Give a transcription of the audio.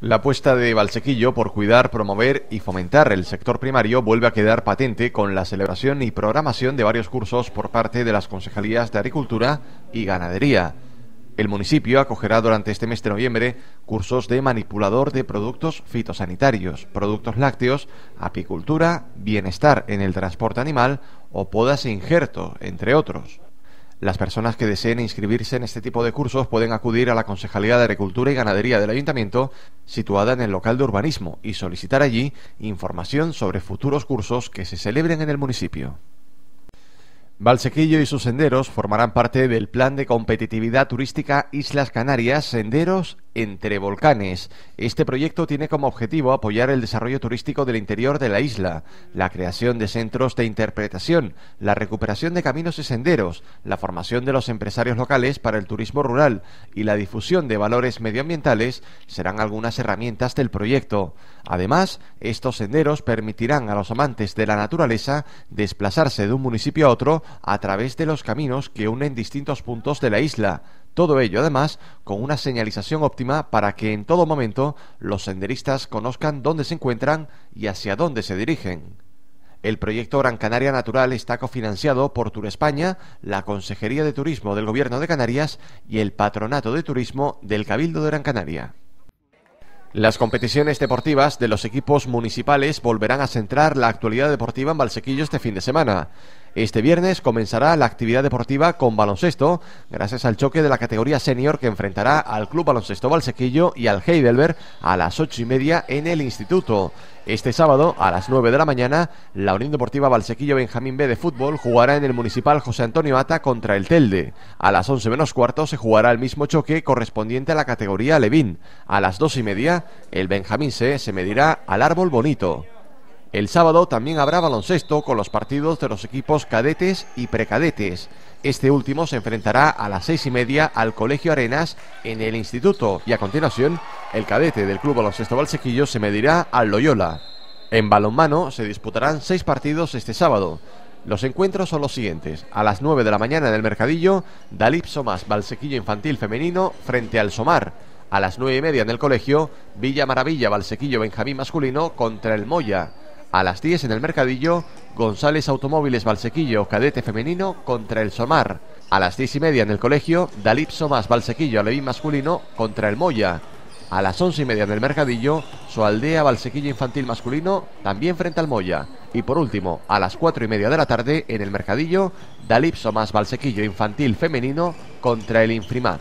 La apuesta de Valsequillo por cuidar, promover y fomentar el sector primario vuelve a quedar patente con la celebración y programación de varios cursos por parte de las concejalías de Agricultura y Ganadería. El municipio acogerá durante este mes de noviembre cursos de manipulador de productos fitosanitarios, productos lácteos, apicultura, bienestar en el transporte animal o podas e injerto, entre otros. Las personas que deseen inscribirse en este tipo de cursos pueden acudir a la Concejalía de Agricultura y Ganadería del Ayuntamiento, situada en el local de urbanismo, y solicitar allí información sobre futuros cursos que se celebren en el municipio. Valsequillo y sus senderos formarán parte del Plan de Competitividad Turística Islas Canarias Senderos entre Volcanes. Este proyecto tiene como objetivo apoyar el desarrollo turístico del interior de la isla, la creación de centros de interpretación, la recuperación de caminos y senderos, la formación de los empresarios locales para el turismo rural y la difusión de valores medioambientales serán algunas herramientas del proyecto. Además, estos senderos permitirán a los amantes de la naturaleza desplazarse de un municipio a otro a través de los caminos que unen distintos puntos de la isla todo ello, además, con una señalización óptima para que en todo momento los senderistas conozcan dónde se encuentran y hacia dónde se dirigen. El proyecto Gran Canaria Natural está cofinanciado por Tour España, la Consejería de Turismo del Gobierno de Canarias y el Patronato de Turismo del Cabildo de Gran Canaria. Las competiciones deportivas de los equipos municipales volverán a centrar la actualidad deportiva en Valsequillo este fin de semana. Este viernes comenzará la actividad deportiva con baloncesto, gracias al choque de la categoría senior que enfrentará al Club Baloncesto Valsequillo y al Heidelberg a las ocho y media en el instituto. Este sábado, a las 9 de la mañana, la Unión Deportiva Valsequillo Benjamín B de fútbol jugará en el Municipal José Antonio Ata contra el Telde. A las 11 menos cuarto se jugará el mismo choque correspondiente a la categoría Levín. A las 2 y media, el Benjamín C se medirá al Árbol Bonito. El sábado también habrá baloncesto con los partidos de los equipos cadetes y precadetes. Este último se enfrentará a las seis y media al Colegio Arenas en el Instituto y a continuación el cadete del Club Baloncesto Balsequillo se medirá al Loyola. En balonmano se disputarán seis partidos este sábado. Los encuentros son los siguientes. A las 9 de la mañana en el Mercadillo, Dalip Somas Balsequillo Infantil Femenino frente al Somar. A las nueve y media en el colegio, Villa Maravilla Balsequillo Benjamín Masculino contra el Moya. A las 10 en el Mercadillo, González Automóviles Valsequillo, cadete femenino contra el Somar. A las 10 y media en el colegio, Dalipso más Valsequillo, alevín masculino contra el Moya. A las 11 y media en el Mercadillo, su aldea Valsequillo infantil masculino también frente al Moya. Y por último, a las 4 y media de la tarde en el Mercadillo, Dalipso más Valsequillo infantil femenino contra el Infrimat.